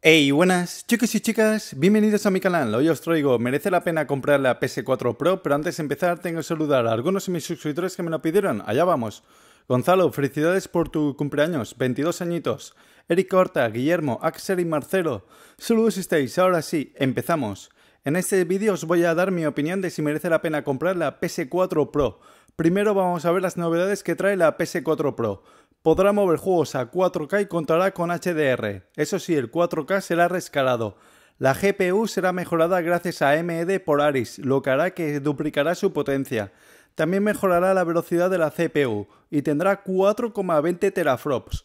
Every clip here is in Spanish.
Hey, buenas chicos y chicas, bienvenidos a mi canal. Hoy os traigo, merece la pena comprar la PS4 Pro, pero antes de empezar tengo que saludar a algunos de mis suscriptores que me lo pidieron. Allá vamos. Gonzalo, felicidades por tu cumpleaños, 22 añitos. Eric Horta, Guillermo, Axel y Marcelo. Saludos estáis, ahora sí, empezamos. En este vídeo os voy a dar mi opinión de si merece la pena comprar la PS4 Pro. Primero vamos a ver las novedades que trae la PS4 Pro podrá mover juegos a 4K y contará con HDR. Eso sí, el 4K será rescalado. La GPU será mejorada gracias a AMD e Polaris, lo que hará que duplicará su potencia. También mejorará la velocidad de la CPU y tendrá 4,20 teraflops.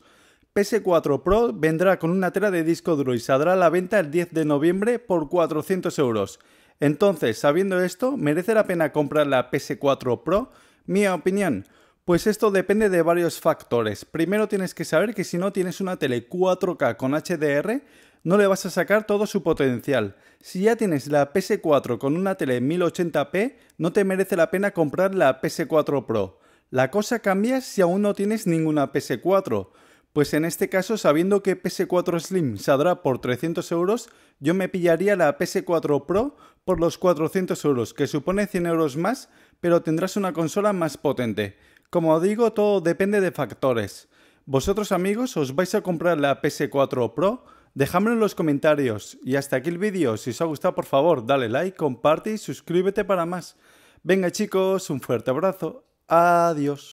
PS4 Pro vendrá con una tela de disco duro y saldrá a la venta el 10 de noviembre por 400 euros. Entonces, sabiendo esto, ¿merece la pena comprar la PS4 Pro? Mi opinión. Pues esto depende de varios factores. Primero tienes que saber que si no tienes una tele 4K con HDR, no le vas a sacar todo su potencial. Si ya tienes la PS4 con una tele 1080p, no te merece la pena comprar la PS4 Pro. La cosa cambia si aún no tienes ninguna PS4. Pues en este caso, sabiendo que PS4 Slim saldrá por 300 euros, yo me pillaría la PS4 Pro por los 400 euros, que supone 100 euros más, pero tendrás una consola más potente. Como digo, todo depende de factores. ¿Vosotros amigos os vais a comprar la PS4 Pro? Dejadmelo en los comentarios. Y hasta aquí el vídeo. Si os ha gustado, por favor, dale like, comparte y suscríbete para más. Venga chicos, un fuerte abrazo. Adiós.